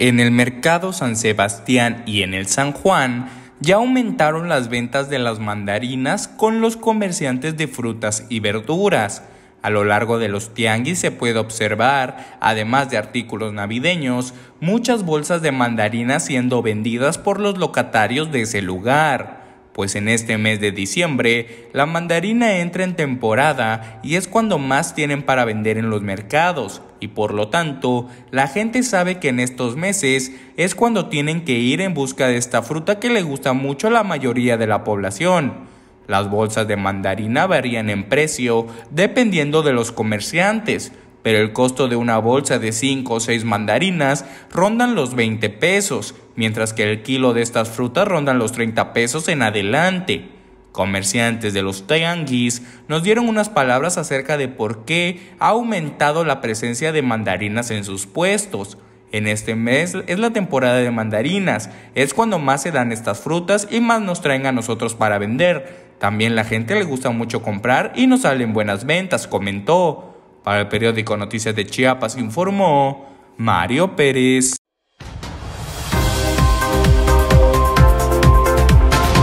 En el mercado San Sebastián y en el San Juan ya aumentaron las ventas de las mandarinas con los comerciantes de frutas y verduras. A lo largo de los tianguis se puede observar, además de artículos navideños, muchas bolsas de mandarinas siendo vendidas por los locatarios de ese lugar pues en este mes de diciembre la mandarina entra en temporada y es cuando más tienen para vender en los mercados y por lo tanto la gente sabe que en estos meses es cuando tienen que ir en busca de esta fruta que le gusta mucho a la mayoría de la población. Las bolsas de mandarina varían en precio dependiendo de los comerciantes, pero el costo de una bolsa de 5 o 6 mandarinas rondan los 20 pesos, mientras que el kilo de estas frutas rondan los 30 pesos en adelante. Comerciantes de los tianguis nos dieron unas palabras acerca de por qué ha aumentado la presencia de mandarinas en sus puestos. En este mes es la temporada de mandarinas, es cuando más se dan estas frutas y más nos traen a nosotros para vender. También la gente le gusta mucho comprar y nos salen buenas ventas, comentó. Para el periódico Noticias de Chiapas informó Mario Pérez.